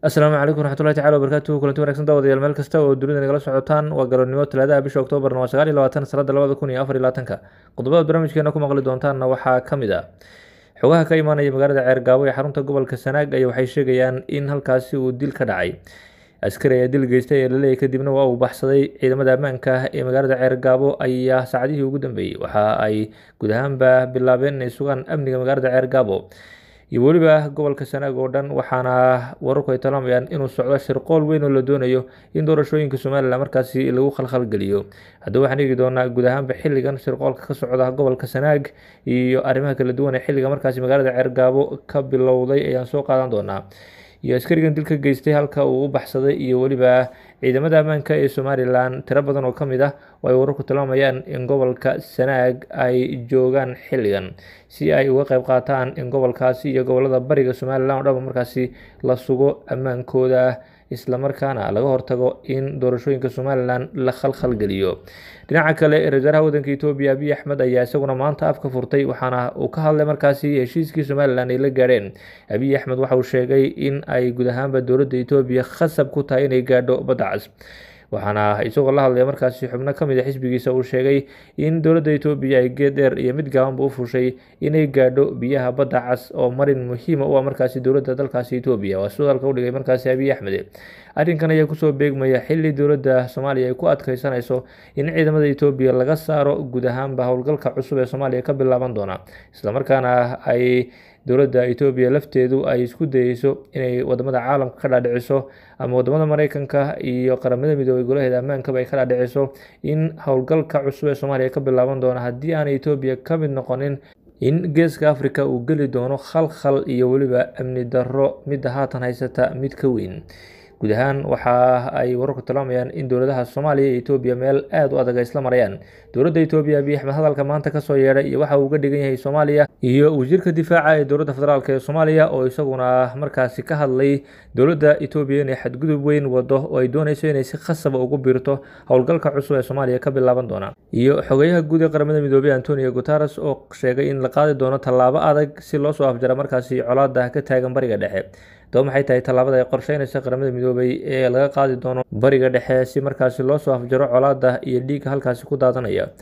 asalaamu calaykum raxmatullahi tacala wabarakaatu kulanti wanagsan daawadayaal meel kasta oo dunida nagala socotaan waa galabnimo talaadaha bisha oktoobarna waa sagaal iyo labaatan sanadda labada kun iyo afar iyo labaatanka qodobada barnaamijkeena ku maqli doontaanna waxaa ka mid ah xogaha ka imaanaya magaalada ceergaabo ee xarunta gobolka sanaag ayaa waxay sheegayaan in halkaasi uu dil ka dhacay askari ayaa dil geystay ee laleeyahy kadibna waa uu baxsaday ciidamada ammaanka ah ee magaalada ceergaabo ayaa saacadihii ugu dambeeyey waxa ay guud ahaanba bilaabeen inay sugaan amniga magaalada ceergaabo iyo weliba gobolka sanaag oo dhan waxaana wararku ay talamayaan inuu socdo shirqool weyn oo la doonayo in doorashooyinka somalilan markaasi lagu khalkhalgeliyo haddaba waxaan eegi doonaa guud ahaanba xilligan shirqoolka ka socda gobolka sanaag iyo arrimaha kala duwan ee xilliga markaasi magaalada ceergaabo ka bilowday ayaan soo qaadan doonaa iyo askarigan dilka geystay halka uu u baxsaday iyo weliba ciidamada ammaanka ee somalilan tiro badan oo ka mid ah oo ay wararku tilmaamayaan in gobolka sanaag ay joogaan xilligan si ay uga qayb qaataan in gobolkaasi iyo gobolada bariga somalilan oo dhaba markaasi la sugo ammaankooda isla markaana laga hortago in doorashooyinka somalilan la geliyo dhinaca kale ra-iisul waddanka etoobiya abiy axmed ayaa isaguna maanta afka furtay waxaana uu ka hadlay markaasi heshiiskii somalilan ay la gaadheen abiy axmed waxa uu sheegay in ay guud ahaanba dowladda etoobiya khasab ku tahay inay gaadho badda cas waxaana isagoo la hadlaya markaasi xubno ka mid a ah xisbigiisa uu sheegay in dowladda etoobiya ay geedheer iyo mid gaabanba u fushay inay gaadho biyaha badda cas oo marin muhiima ah u ah markaasi dowladda dalkaasi etoobiya waa sidoo u dhigay markaasi abiy axmed arrinkan ayaa kusoo beegmaya xili dowladda soomaaliya ay ku adkaysanayso in ciidamada etoobiya laga saaro guud ahaanba howlgalka cusub ee soomaaliya ka bilaaban doona islamarkaana ay dowladda etoobiya lafteedu ay isku dayeyso inay wadamada caalamka ka dhaadhiciso ama wadamada maraykanka iyo qaramada midoobay golaheeda ammaankaba ay ka dhaadhiciso in howlgalka cusub ee soomaaliya ka bilaaban doona haddii aanay etoobiya ka mid noqonin in geeska africa uu geli doono khalkhal iyo weliba amni darro midda haatan haysata mid ka weyn guud ahaan waxa ay wararku tilmaamayaan in dowladaha soomaaliya iyo etoobiya meel aada u adag ay isla marayaan dowladda etoobiya abiy axmed hadalka maanta kasoo yeedhay iyo waxa uu ga dhigan yahay soomaaliya iyo wasiirka difaaca ee dowladda federaalk ee soomaaliya oo isaguna markaasi ka hadlay dowladda etoobiya inay xadgudub weyn wado oo ay doonayso inay si khasaba ah ugu biirto howlgalka cusub ee soomaaliya ka bilaaban doona iyo xogeyaha guud ee qaramada midoobey antonio guteres oo sheegay in la qaadi doono tallaabo adag si loo soo afjara markaasi colaada ah ka taagan bariga dhexe toba maxay tahay tallaabada ay qorsheynaysa qaramada midoobay ee laga qaadi doono bariga dhexe si markaasi loo soo afjaro colaada iyo dhiigga halkaasi ku daadanaya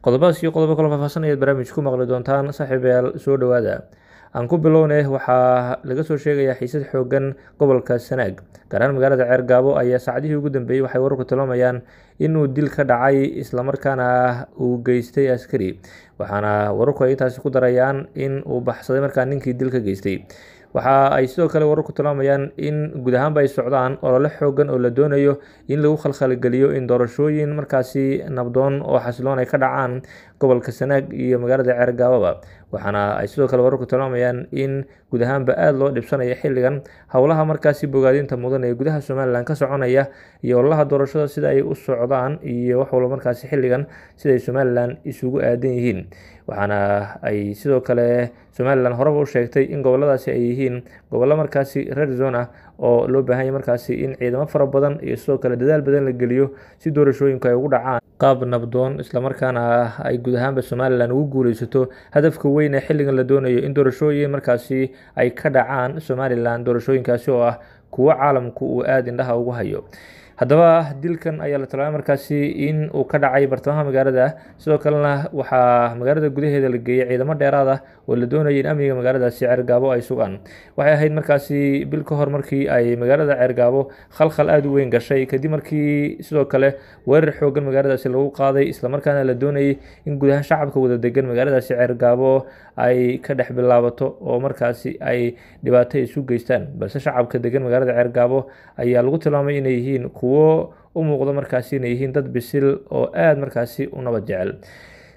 qodobadaas iyo qodobo kaloo faahfaahsan ayaad barnaamij ku maqli doontaan saaxiibayaal soo dhowaada aan ku bilowne waxaa laga soo sheegayaa xiisad xoogan gobolka sanaag gaarahaan magaalada ceergaabo ayaa saacadihii ugu dambeeyey waxay wararku tilmaamayaan inuu dil ka dhacay islamarkaana uu geystay askari waxaana wararku ay intaasi ku darayaan in uu baxsaday markaa ninkii dil ka geystay waxa ay sidoo kale warar ku tilmaamayaan in guud ahaanba ay socdaan olole xoogan oo la doonayo in lagu khalkhalgeliyo in doorashooyin markaasi nabdoon oo xasiloon ay ka dhacaan gobolka sanaag iyo magaalada ceergaababa waxaana ay sidoo kale wararku tilmaamayaan in guud ahaanba aada loo dhibsanaya xilligan howlaha markaasi bogaadinta mudan ee gudaha somalilan ka soconaya iyo ololaha doorashada sida ay u socdaan iyo wax walba markaasi xilligan siday somalilan isugu aadan yihiin waxaana ay sidoo kale somalilan horeba u sheegtay in goboladaasi ay yihiin gobollo markaasi rer zone ah oo loo baahanya markaasi in ciidamo fara badan iyo sidoo kale dadaal badan la geliyo si doorashooyinku ay ugu dhacaan qaab nabdoon islamarkaana ay guud ahaanba somalilan ugu guulaysato hadafka weyn ee xilligan la doonayo in doorashooyin markaasi ay ka dhacaan somalilan doorashooyinkaasi oo ah kuwo caalamku uu aada indhaha ugu hayo haddaba dilkan ayaa la tilmaamay markaasi in uu ka dhacay bartamaha magaalada sidoo kalena waxaa magaalada gudaheeda la geeyey ciidamo dheeraad ah oo la doonayay in amniga magaaladaasi ceergaabo ay sugaan waxay ahayd markaasi bil ka hor markii ay magaalada ceergaabo khalkhal aada u weyn gashay kadib markii sidoo kale weerar xoogan magaaladaasi lagu qaaday islamarkaana la doonayay in guud shacabka wada degan magaaladaasi ceergaabo ay ka dhex bilaabato oo markaasi ay dhibaato isu geystaan balse shacabka degan magaalada ceergaabo ayaa lagu tilmaamay inay yihiin kuwo u muuqdo markaasi inay yihiin dad bisil oo aada markaasi u nabad jecel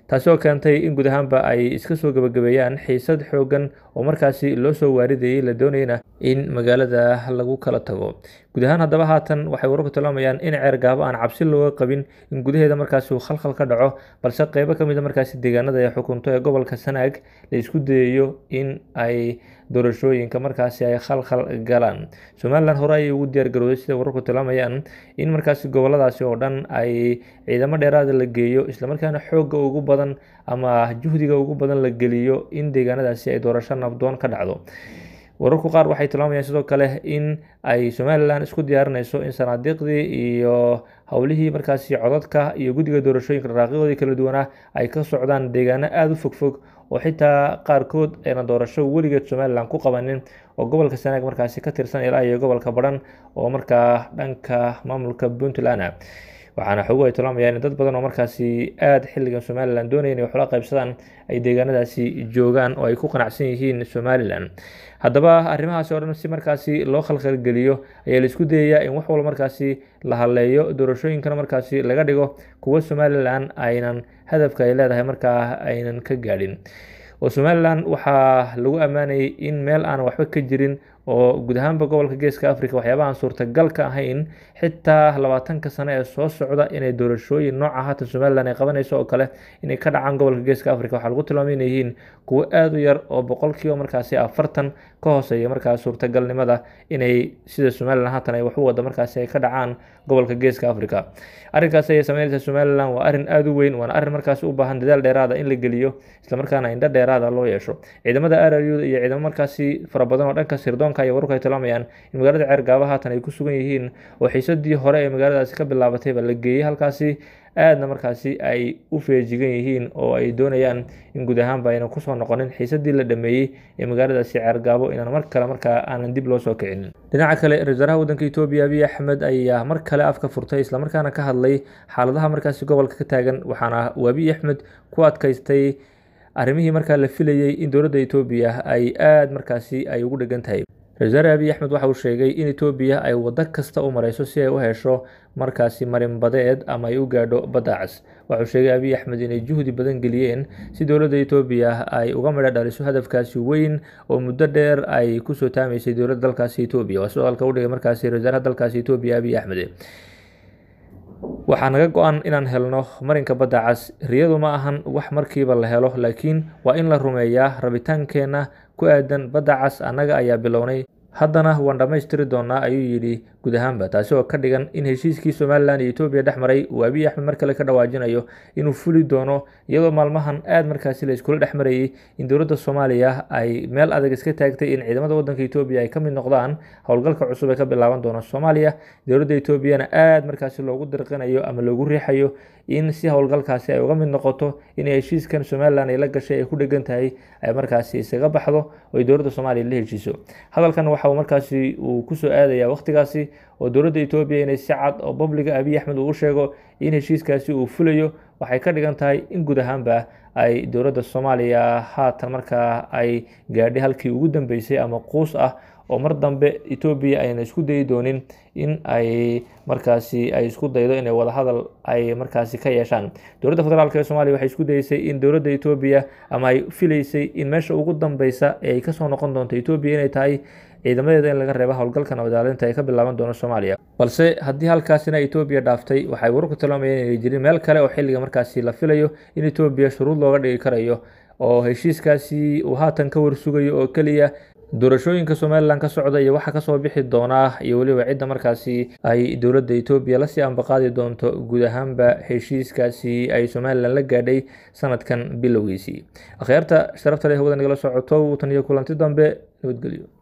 taasi oo keentay in guud ahaanba ay iska soo gabagabeeyaan xiisad xoogan oo markaasi loo soo waaridayay la doonayna in magaalada lagu kala tago guud ahaan haddaba haatan waxay wararku tilmaamayaan in ceer gaabo aan cabsi looga qabin in gudaheeda markaasi uu khalkhal ka dhaco balse qeybo ka mida ah markaasi deegaanada ee xukunto ee gobolka sanaag la isku dayayo in ay doorashooyinka markaasi ay khalkhal galaan somalilan hore ayay ugu diyaargarooday sida wararku tilmaamayaan in markaasi goboladaasi oo dhan ay ciidamo dheeraada la geeyo islamarkaana xoogga ugu badan ama juhdiga ugu badan la geliyo in deegaanadaasi ay doorasho nabdoon ka dhacdo wararku qaar waxay tilmaamayaan sidoo kale in ay somalilan isku diyaarinayso in sanaadiiqdii iyo howlihii markaasi codadka iyo guddiga doorashooyinka dharaaqyadoodii kala duwanaa ay ka socdaan deegaano aada u fogfog oo xitaa qaarkood ayna doorasho weligeed somalilan ku qabanin oo gobolka sanaag markaasi ka tirsan ilaa iyo gobolka baran oo markaa dhanka maamulka puntland ah waxaana xoguhu ay tilmaamayaan in dad badan oo markaasi aada xilligan somalilan doonaya inay waxula qaybsadaan ay deegaanadaasi joogaan oo ay ku qanacsan yihiin somalilan haddaba arrimahaasi oo dhan si markaasi loo khalkhalgeliyo ayaa la isku dayayaa in wax walba markaasi la haleeyo doorashooyinkana markaasi laga dhigo kuwa somalilan aynan hadafka ay leedahay markaa aynan ka gaadhin oo somalilan waxaa lagu ammaanayay in meel aan waxba ka jirin oo guud ahaanba gobolka geeska africa waxyaabahaan suurtagal ka ahayn xitaa labaatanka sano ee soo socda inay doorashooyin nooca ah haatan somalilan ay qabanayso oo kale inay ka dhacaan gobolka geeska africa waxaa lagu tilmaamay inay yihiin kuwo aada u yar oo boqolkiiba markaasi afartan ka hooseeya markaas suurtagalnimada inay sida somalilan haatan ay waxu wada markaasi ay ka dhacaan gobolka geeska africa arrinkaas ayay sameynaysa somalilan waa arrin aada u weyn waana arrin markaasi u baahan dadaal dheeraada ah in la geliyo islamarkaana indho dheeraada ah loo yeesho ciidamada araryuda iyo ciidamo markaasi fara oo dhanka sirdoon ciidamka ayaa wararku tilmaamayaan in magaalada ceergaaba haatan ay ku sugan yihiin oo xiisadii hore ee magaaladaasi ka bilaabatayba la geeyey halkaasi aadna markaasi ay u feejigan yihiin oo ay doonayaan in guud ahaanba ayna kusoo noqonin xiisadii la dhameeyey ee magaaladaasi ceergaabo inaan mar kale markaa aanan dib loo soo kicinin dhinaca kale ra-isul wasaaraha etoobiya abiy axmed ayaa mar kale afka furtay islamarkaana ka hadlay xaaladaha markaasi gobolka ka taagan waxaana uu abiy axmed ku adkaystay arrimihii markaa la filayey in dowladda etoobiya ay aad markaasi ay ugu dhegan tahay ra-isul waaare abiy axmed waxa uu sheegay in etoobiya ay waddo kasta u marayso si ay u hesho markaasi marin badeed ama ay u gaadho badda cas waxauu sheegay abiy axmed inay juhdi badan geliyeen si dowladda etoobiya ay uga midha dhaliso hadafkaasi weyn oo muddo dheer ay kusoo taamaysay dowladda dalkaasi etoobiya waa su-aalka u dhigay markaasi ra-isul wasaaraha dalkaasi etoobiya abiy axmed waxaa naga go-an inaan helno marinka badda cas riyadu ma ahan wax markiiba la helo laakiin waa in la rumeeyaa rabitaankeenna ku aadan badda cas annaga ayaa bilownay haddana waan dhammaystiri doonaa ayuu yidhi guud ahaanba taasi oo ka dhigan in heshiiskii somalilan iyo etoobiya dhex maray uu abiy axmed mar kale ka dhawaajinayo inuu fuli doono iyadoo maalmahan aada markaasi la dhex marayay in dowladda soomaaliya ay meel adag iska taagtay in ciidamada waddanka etoobiya ay ka mid noqdaan howlgalka cusub ee ka bilaaban doona soomaaliya dowladda etoobiyana aada markaasi loogu dirqinayo ama loogu riixayo in si howlgalkaasi ay uga mid noqoto in heshiiskan somalilan ay la gashay ay ku dhegan tahay ay markaasi isaga baxdo oo ay dowladda soomaaliya la heshiiso hadalkan waxa markaasi uu kusoo aadayaa waqtigaasi oo dowladda ethoobiya inay si cad oo babliga ah abiy axmed uu u sheego in heshiiskaasi uu fulayo waxay ka dhigan tahay in guud ahaanba ay dowladda soomaaliya haatan markaa ay gaadhay halkii ugu dambeysay ama quus ah oo mar dambe etoobiya ayna isku dayi doonin in ay markaasi ay isku daydo inay wadahadal ay markaasi ka yeeshaan dowladda federaalk ee soomaliya waxay isku dayeysay in dowladda etoobiya ama ay filaysay in meesha ugu dambeysa ee ay kasoo noqon doonto etoobiya inay tahay ciidamadeeda in laga reebo howlgalka nabadaalinta ay ka bilaaban doono soomaaliya balse haddii halkaasina etoobiya dhaaftay waxay wararku tilmaamayeen inay jirin meel kale oo xilliga marka markaasi la filayo in etoobiya shuruud looga dhigi karayo oo heshiiskaasi uu haatan ka warsugayo oo keliya doorashooyinka somalilan ka socda iyo waxa kasoo bixi doonaa iyo weliba cidda markaasi ay dowladda etoobiya lasii ambaqaadi doonto guud ahaanba heshiiskaasi ay somalilan la gaadhay sanadkan bilowgiisii akhyaarta sharafta leh hawada nagala socoto watan iyo kulanti dambe nabadgelyo